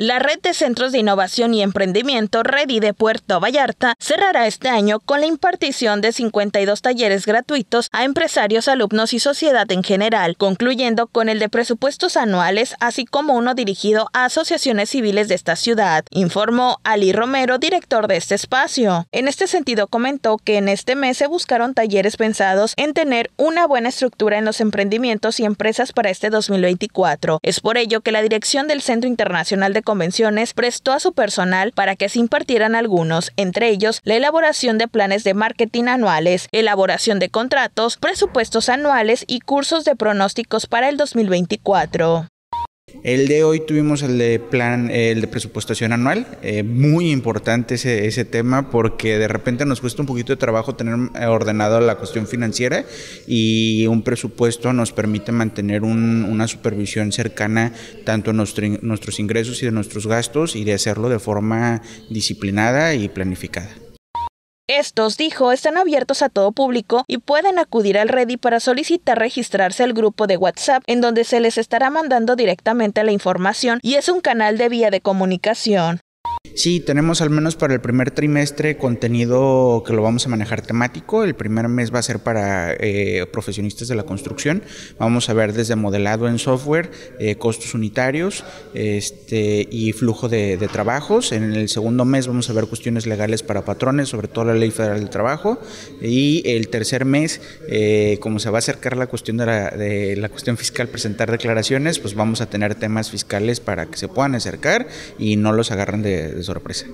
La red de centros de innovación y emprendimiento Redi de Puerto Vallarta cerrará este año con la impartición de 52 talleres gratuitos a empresarios, alumnos y sociedad en general, concluyendo con el de presupuestos anuales, así como uno dirigido a asociaciones civiles de esta ciudad, informó Ali Romero, director de este espacio. En este sentido comentó que en este mes se buscaron talleres pensados en tener una buena estructura en los emprendimientos y empresas para este 2024. Es por ello que la dirección del Centro Internacional de convenciones prestó a su personal para que se impartieran algunos, entre ellos la elaboración de planes de marketing anuales, elaboración de contratos, presupuestos anuales y cursos de pronósticos para el 2024. El de hoy tuvimos el de plan, el de presupuestación anual, eh, muy importante ese, tema porque de repente nos cuesta un poquito de trabajo tener eh, ordenado la cuestión financiera y un presupuesto nos permite mantener una supervisión cercana tanto a nuestros ingresos y de nuestros gastos y de hacerlo de forma disciplinada y planificada. Estos, dijo, están abiertos a todo público y pueden acudir al Ready para solicitar registrarse al grupo de WhatsApp en donde se les estará mandando directamente la información y es un canal de vía de comunicación. Sí, tenemos al menos para el primer trimestre contenido que lo vamos a manejar temático. El primer mes va a ser para eh, profesionistas de la construcción. Vamos a ver desde modelado en software, eh, costos unitarios este, y flujo de, trabajos. En el segundo mes vamos a ver cuestiones legales para patrones, sobre todo la ley federal del trabajo. Y el tercer mes, eh, como se va a acercar la cuestión de la, cuestión fiscal, presentar declaraciones, pues vamos a tener temas fiscales para que se puedan acercar y no los agarren de, de sorpresa.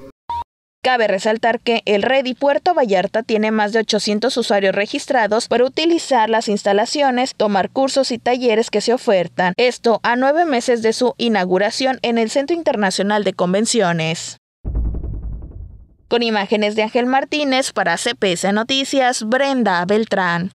Cabe resaltar que el y Puerto Vallarta tiene más de 800 usuarios registrados para utilizar las instalaciones, tomar cursos y talleres que se ofertan. Esto a nueve meses de su inauguración en el Centro Internacional de Convenciones. Con imágenes de Ángel Martínez para CPS Noticias, Brenda Beltrán.